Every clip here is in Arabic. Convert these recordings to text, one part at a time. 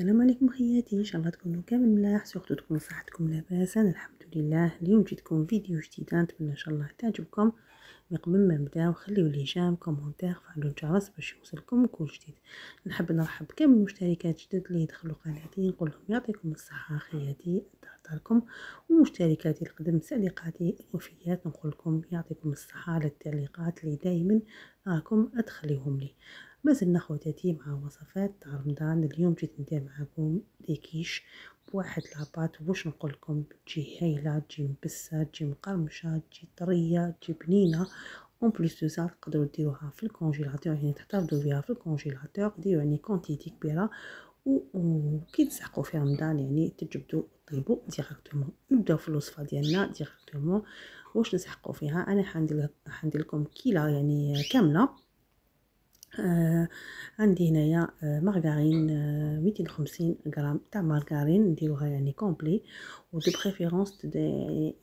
السلام عليكم خياتي ان شاء الله تكونوا كامل ملاح سورتو تكونوا صحتكم لاباس انا الحمد لله اليوم جيتكم فيديو جديد نتمنى ان شاء الله تعجبكم من قبل ما نبداو خليو لي جام كومونتير فعلوا الجرس باش يوصلكم كل جديد نحب نرحب كامل المشتركات جدد اللي دخلوا قناتي نقول لهم يعطيكم الصحه خياتي داركم ومشتركاتي القدم صديقاتي الوفيات نقول لكم يعطيكم الصحه على التعليقات اللي دائما راكم ادخليهم لي مازلنا خوتاتي مع وصفات تاع رمضان اليوم جيت ندير معاكم ديكيش بواحد لاباط واش نقول لكم تجي هايله تجي مبسه تجي مقرمشه تجي طريه تجي بنينه اون بليس دو سا تقدروا ديروها في الكونجيلاتور يعني تحتفظوا بها في الكونجيلاتور ديروا يعني كونتيتي كبيره و كي تسحقوا في رمضان يعني تجبدوا طيبوا ديراكتومون نبداو في الوصفه ديالنا ديراكتومون واش نسحقوا فيها انا حندير لكم كيله يعني كامله آه عندي هنايا آه مارغارين آه وخمسين غرام تاع مارغارين نديروها يعني كومبلي ودي بريفيرونس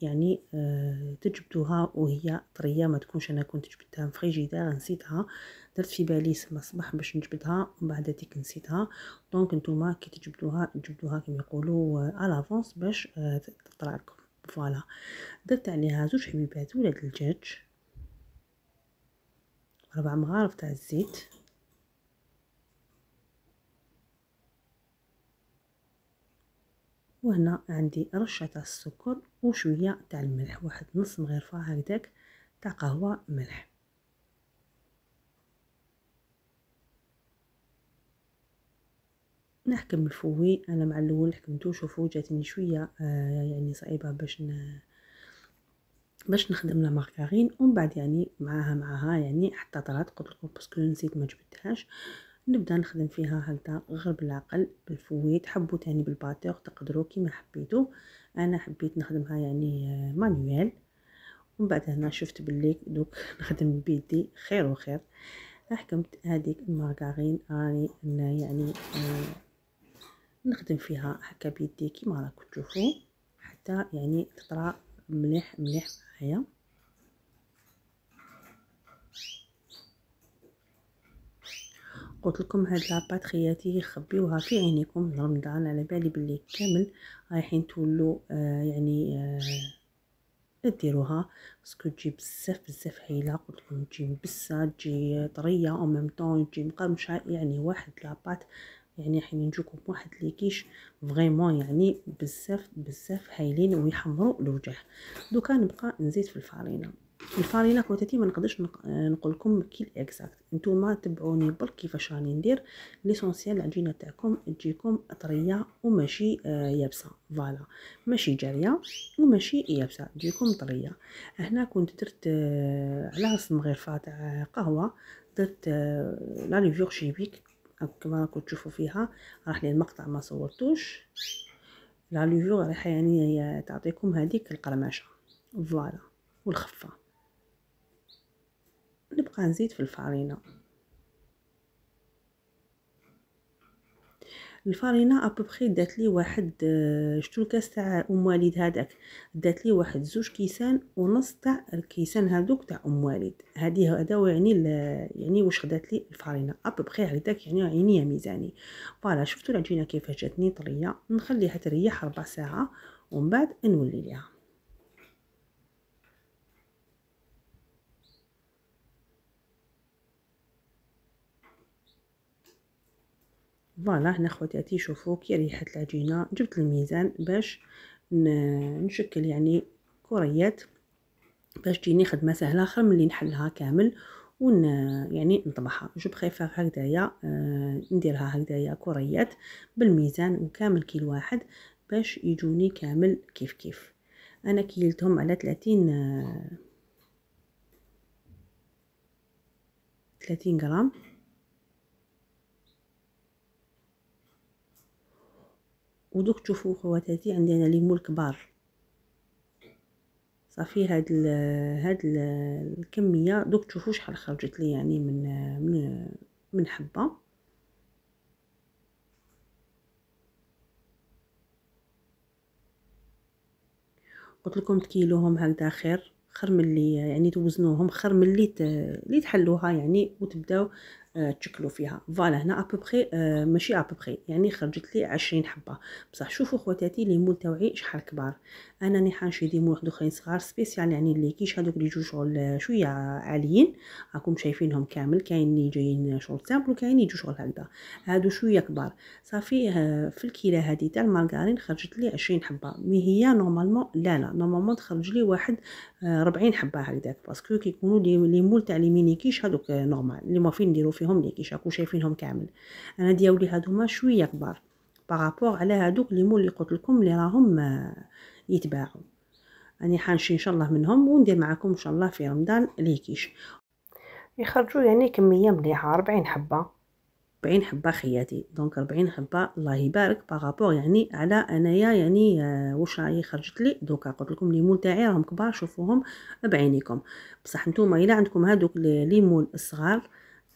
يعني آه تجبدوها وهي طريه ما تكونش انا كنت جبدتها من فريجيدير نسيتها درت في بالي سما الصباح باش نجبدها ومن بعد ديك نسيتها دونك نتوما كي تجبدوها تجبدوها كما يقولوا آه، على آه باش آه تطلع لكم فوالا درت عليها زوج حبيبات ولاد الدجاج ربع مغارف تاع الزيت وهنا عندي رشه تاع السكر وشويه تاع الملح واحد نص مغرفه هكذاك تاع قهوه ملح نحكم الفوي انا مع الاول حكمته شوفوا جاتني شويه آه يعني صعيبه باش باش نخدم لا مارغارين ومن بعد يعني معاها معاها يعني حتى طلعت قلت لكم باسكو نسيت ما جبدتهاش نبدا نخدم فيها هكذا غير بالعقل بالفويت حبوا تاني يعني بالباتور تقدروا كيما حبيتو انا حبيت نخدمها يعني مانيوال ومن بعد هنا شفت باللي دوك نخدم بيدي خير وخير حكمت هذيك المارغارين راني يعني آه، نخدم فيها هكا بيدي كيما راكم تشوفوا حتى يعني تطرا مليح مليح معايا قلت لكم هاد لاباط خياتي خبيوها في عينيكم رمضان على بالي بلي كامل رايحين تولوا آه يعني آه ديروها باسكو تجي بزاف بزاف هايله قلت لكم تجي مبسه تجي طريه او ميم طون تجي مقرمشه يعني واحد لاباط يعني حين نجيكم واحد لي كيش فريمون يعني بزاف بزاف هايلين ويحمروا الوجه دوكا نبقى نزيد في الفرينه الفارينه كوتاتي ما نقدرش آه، نقول لكم كي الاكزاكت نتوما تبعوني برك كيفاش راني ندير ليسونسيال العجينه تاعكم تجيكم طريه وماشي آه، يابسه فوالا ماشي جاريه وماشي يابسه تجيكم طريه هنا كنت درت آه، على راس مغرفه تاع قهوه درت لا ليفور شيبيك كما راكم تشوفوا فيها راح لي المقطع ما صورتوش لا ليفور راح يعني تعطيكم هذيك القرمشه فوالا والخفه نبقى نزيد في الفارينة الفارينة أببخي دات لي واحد آه، شتو الكاس تاع ام والد هذاك دات لي واحد زوج كيسان ونص تاع الكيسان هذوك تاع ام والد هذه هذا يعني يعني واش خدات لي الفارينة أببخي هاداك يعني عينيا ميزاني فوالا شفتو العجينه كيفاش جاتني طريه نخليها تريح ربع ساعه ومن بعد نولي ليها فوالا هنا خواتاتي شوفوا كي ريحت العجينه جبت الميزان باش نشكل يعني كريات باش تجيني خدمه سهله اخر ملي نحلها كامل ون يعني نطبعها جو بريفير هكدايا آه، نديرها هكدايا كريات بالميزان وكامل كيل واحد باش يجوني كامل كيف كيف انا كيلتهم على 30 30 آه، غرام ودوك تشوفوا خواتاتي عندي انا مول كبار صافي هاد الـ هاد الـ الكميه دوك تشوفوا شحال خرجت لي يعني من من من حبه قلت لكم تكيلوهم هكذا خير خير من اللي يعني توزنوهم خير من اللي اللي تحلوها يعني وتبداو آه، تشكلوا فيها فوالا هنا ابوبخي آه، ماشي ابوبخي يعني خرجت لي عشرين حبه بصح شوفوا خواتاتي لي مول تاعي شحال كبار انا راني حانشي مول واحد اخرين صغار سبيسيال يعني اللي كيش هذوك لي جوج شغل آه، شويه عاليين راكم شايفينهم كامل كاين لي جايين شغل سامبل وكاين لي جوج شغل هكذا هادو شويه كبار صافي في الكيله هذه تاع المارغرين خرجت لي عشرين حبه مي هي نورمالمون لا لا نورمالمون تخرج لي واحد ربعين حبه هكذاك باسكو كيكونوا لي مول تاع لي مينيكيش هذوك نورمال اللي ما فين نديروا فيهم لي يشاكو شايفينهم كامل انا دياولي هادوما شويه كبار بارابور على هادوك لي مول اللي قلت لكم اللي راهم آه، يتباعوا راني حنشي ان شاء الله منهم وندير معكم ان شاء الله في رمضان ليكيش يخرجوا يعني كميه مليحه 40 حبه 40 حبه خياتي دونك 40 حبه الله يبارك بارابور يعني على انايا يعني آه، واش راهي خرجت لي دوكا قلت لكم ليمون تاعي راهم كبار شوفوهم بعينيكم بصح نتوما الا عندكم هادوك ليمون الصغار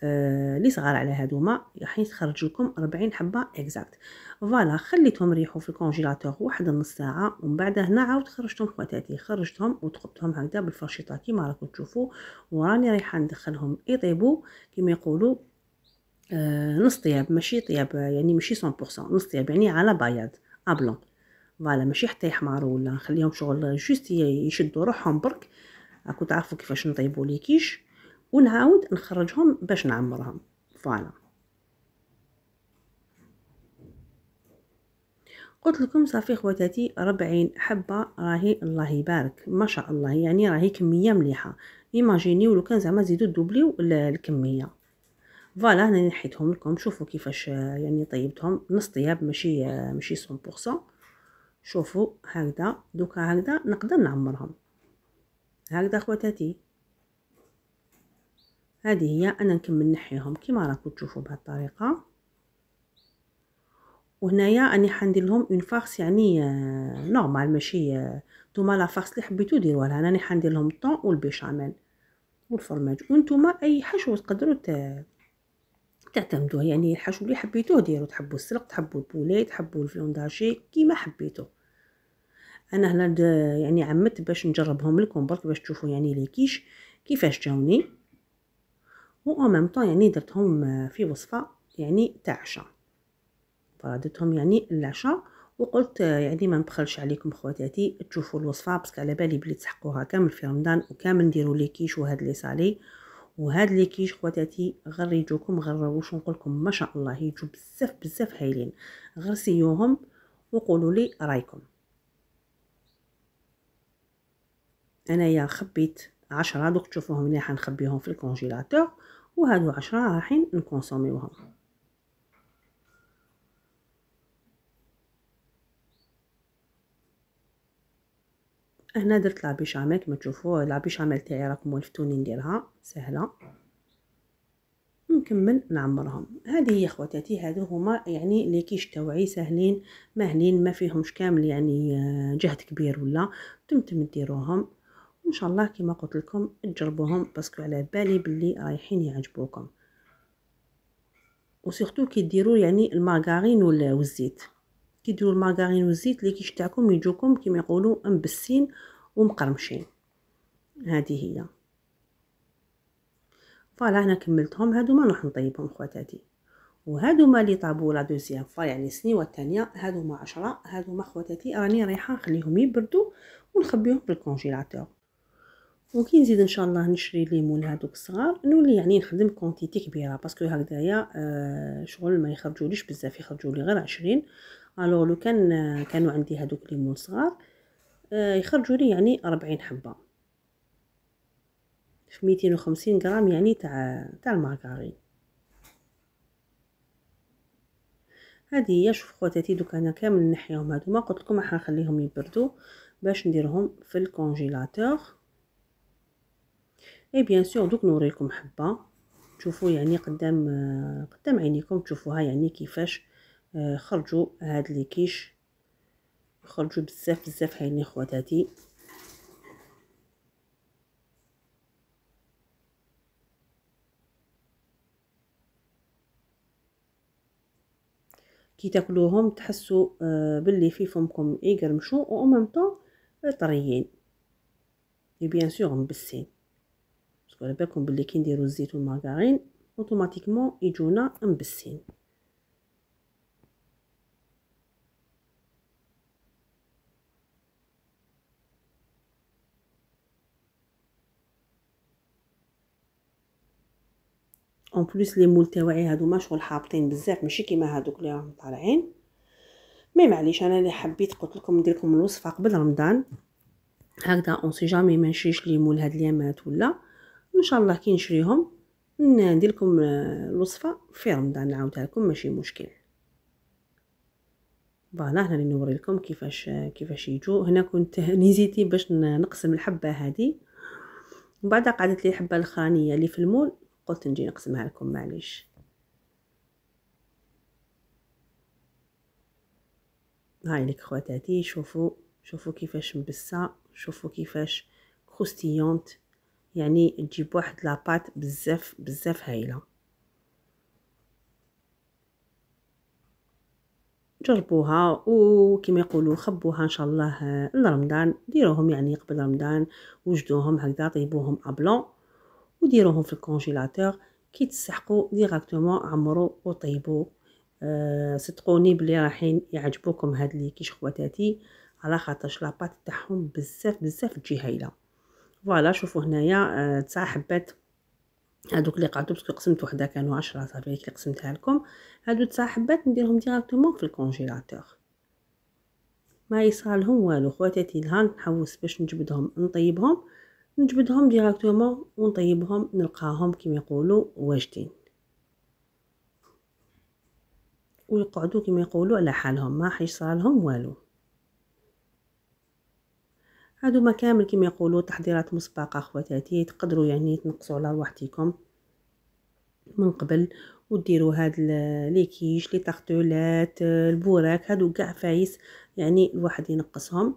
آه، لي صغار على هادوما راح تخرج لكم 40 حبه اكزاكت فوالا خليتهم يريحوا في الكونجيلاتور واحد نص ساعه ومن بعد هنا عاود خرجتهم خواتاتي خرجتهم وتقبتهم هكذا بالفرشيطه كيما راكم تشوفوا وراني رايحه ندخلهم يطيبوا كيما يقولوا آه، نص طياب ماشي طياب يعني ماشي 100% نص طياب يعني على بياض ابلون فوالا ماشي حتى يحمروا ولا نخليهم شغل جوست يشدوا روحهم برك راكم تعرفوا كيفاش نطيبوا لي كيش ونعاود نخرجهم باش نعمرهم فوالا قلت لكم صافي خواتاتي ربعين حبه راهي الله يبارك ما شاء الله يعني راهي كميه مليحه ايماجيني ولو كان زعما زيدو دوبليو الكميه فوالا هنا نحيتهم لكم شوفوا كيفاش يعني طيبتهم نص طياب ماشي ماشي 100% شوفوا هكذا دوكا هكذا نقدر نعمرهم هكذا خواتاتي هذه هي انا نكمل نحيهم كما راكم تشوفوا بهذه الطريقه وهنايا راني حندير لهم اون فارس يعني نورمال آه، ماشي آه، نتوما لا فارس اللي حبيتو ديروها لها انا حندير لهم الطون والبيشاميل والفرماج وانتوما اي حشو تقدروا تعتمدوه يعني الحشو اللي حبيتوه ديروا تحبوا السلق تحبوا البولي تحبوا الفلونداشي كيما حبيتو انا هنا يعني عمت باش نجربهم لكم برك باش تشوفوا يعني لي كيش كيفاش جاوني وأو ميم طون يعني درتهم آه، في وصفة يعني تاع عشاء فردتهم يعني العشاء وقلت آه، يعني ما نبخلش عليكم خواتاتي تشوفوا الوصفه باسكو على بالي بلي تسحقوها كامل في رمضان وكامل نديروا لي كيش وهاد لي صالي وهاد لي كيش خواتاتي غير يجوكم غروش ونقول لكم ما شاء الله يجو بزاف بزاف هايلين غرسيوهم وقولوا لي رايكم انايا خبيت عشرة دوك تشوفوهم مليح نخبيهم في الكونجيلاتور وهادو عشرة رايحين نكونسوميوهم هنا درت لابي شاميل كما تشوفوا لابي شاميل تاعي راكم ولفتوني نديرها سهله نكمل نعمرهم هذه هي خواتاتي هادو هما يعني لي كيش توعي ساهلين مهلين ما فيهمش كامل يعني آه، جهد كبير ولا تمتم ديروهم ان شاء الله كما قلت لكم تجربوهم باسكو على بالي بلي رايحين يعجبوكم وسورتو كي ديروا يعني المارغارين والزيت كي ديروا المارغرين والزيت اللي تاعكم يجوكم كيما يقولوا مبسين ومقرمشين هذه هي فوالا هنا كملتهم هادو ما نطيبهم خواتاتي وهادو ما اللي طابو لا دوزيام فوا يعني السنيوه الثانيه هادو ما عشرة هادو ما خواتاتي راني رايحه نخليهم يبردوا ونخبيهم في الكونجيلاتور وكي نزيد ان شاء الله نشري ليمون هادوك الصغار نولي يعني نخدم كونتيتي كبيره باسكو هكذايا آه شغل ما يخرجوليش بزاف يخرجولي غير عشرين الوغ لو كان آه، كانوا عندي هادوك ليمون صغار آه يخرجولي يعني ربعين حبه في ميتين وخمسين غرام يعني تاع تاع المارغرين هذه هي شوف خواتاتي دوك انا كامل نحيهم ما قلت لكم راح نخليهم يبردوا باش نديرهم في الكونجيلاتور اي بيان سور دوك نوريكم حبه تشوفوا يعني قدام قدام عينيكم تشوفوها يعني كيفاش خرجوا هاد لي كيش خرجوا بزاف بزاف عيني خواتاتي كي تاكلوهم تحسوا باللي في فمكم يقرمشوا ومام طون طريين بيان سور مبسين انتو على بالكم بلي كي نديرو الزيت والمارغرين اوتوماتيكمون يجونا مبسين اون بليس لي مول تاوعي ما شغل حابطين بزاف ماشي كيما هادوك اللي راهم طالعين مي معليش انا اللي حبيت قلت لكم ندير لكم الوصفه قبل رمضان هكذا اون سي جامي ما نشريش مول هاد اليامات ولا ان شاء الله كي نشريهم ندير لكم آه، الوصفه في رمضان نعاودها لكم ماشي مشكل فوالا هنا نوري لكم كيفاش آه، كيفاش يجوا هنا كنت نيزيتي باش نقسم الحبه هذه ومن بعد قعدت لي الحبه الخانيه اللي في المول قلت نجي نقسمها لكم معليش هاي لك خواتاتي شوفوا شوفوا كيفاش مبسه شوفوا كيفاش كروستيونت يعني تجيب واحد لاباط بزاف بزاف هايله جربوها وكما يقولوا خبوها ان شاء الله لرمضان ديروهم يعني قبل رمضان وجدوهم هكذا طيبوهم ابلون وديروهم في الكونجيلاتور كي تسحقوا ديراكتومون عمرو وطيبوا أه صدقوني بلي راحين يعجبوكم هاد لي كيش خواتاتي على خاطرش لاباط تاعهم بزاف بزاف تجي هايله فوالا شوفوا هنايا آه، تسع حبات هادوك اللي قعدوا باسكو قسمت وحده كانوا 10 صافي اللي قسمتها لكم هادو تسع حبات نديرهم ديريكتومون في الكونجيلاتور ما يصالهم والو خواتاتي الهان نحوس باش نجبدهم نطيبهم نجبدهم ديريكتومون ونطيبهم نلقاهم كيما يقولوا واجدين ويقعدوا كيما يقولوا على حالهم ما حيصرالهم والو هادو ما كامل كما يقولوا تحضيرات مسبقه خواتاتي تقدروا يعني تنقصوا على رواحتكم من قبل وديروا هاد لي كيش لي تختولات البوراك هادو كاع فايس يعني الواحد ينقصهم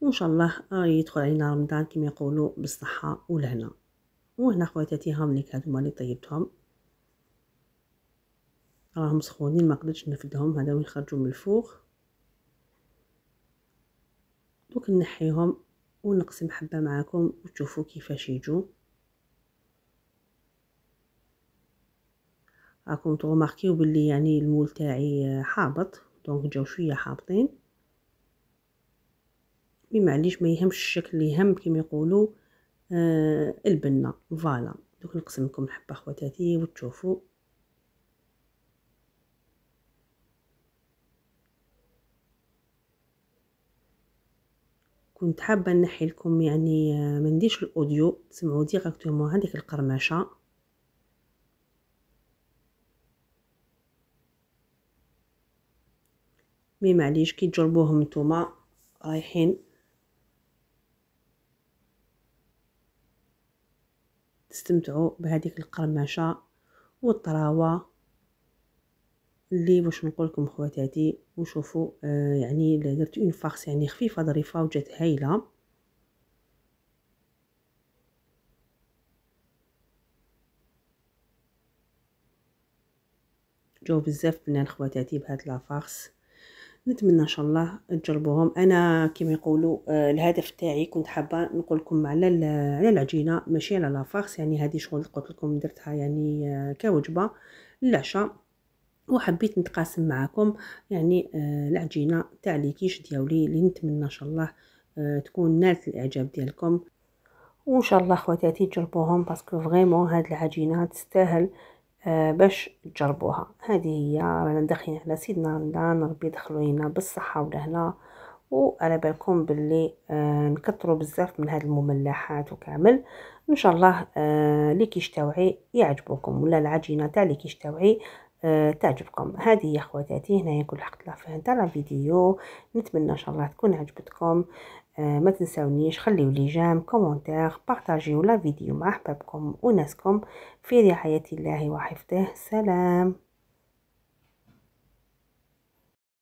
وان شاء الله يدخل علينا رمضان كما يقولوا بالصحه والهنا وهنا خواتاتي لي هادو مالي طيبتهم راهم سخونين ما قدرتش نفدهم هذا وين خرجوا من الفوق دوك نحيهم ونقسم حبه معاكم وتشوفوا كيفاش يجوا راكم تغماركيو باللي يعني المول تاعي حابط دونك جاو شويه حابطين مي معليش ما يهمش الشكل اللي يهم كيما يقولوا آه البنه فوالا دوك نقسم لكم الحبه خواتاتي وتشوفوا كنت حابه نحي لكم يعني آه، ما نديش الاوديو تسمعوا ديريكتومون هذيك القرمشه مي معليش كي تجربوهم نتوما رايحين تستمتعوا بهذيك القرمشه والطراوه اللي واش نقول لكم خواتاتي وشوفوا آه يعني درت اون فارس يعني خفيفه ظريفه وجات هايله جاو بزاف بنان خواتاتي بهاد لافارس نتمنى ان شاء الله تجربوهم انا كما يقولوا آه الهدف تاعي كنت حابه نقول لكم على على العجينه ماشي على لافارس يعني هذه شغل قلت لكم درتها يعني آه كوجبه للعشاء وحبيت نتقاسم معكم يعني آه، العجينه تاع الكيش دياولي اللي نتمنى ان شاء الله آه، تكون نالت الاعجاب ديالكم وان شاء الله خواتاتي تجربوهم باسكو فريمون هاد العجينه تستاهل آه باش تجربوها هذه هي رانا داخلين على سيدنا رمضان ربي يدخلو لينا بالصحه ولهنا وعلى بالكم باللي آه نكثروا بزاف من هاد المملحات وكامل ان شاء الله آه لي كيش تاوعي يعجبوكم ولا العجينه تاع لي كيش تاوعي آه تعجبكم هذه يا خواتاتي هنايا كل حق طلع فيها تاع الفيديو نتمنى ان شاء الله تكون عجبتكم آه ما تنساونيش خليو لي جام كومونتير بارطاجيو لا فيديو مع احبابكم وناسكم في رعايه الله وحفظه سلام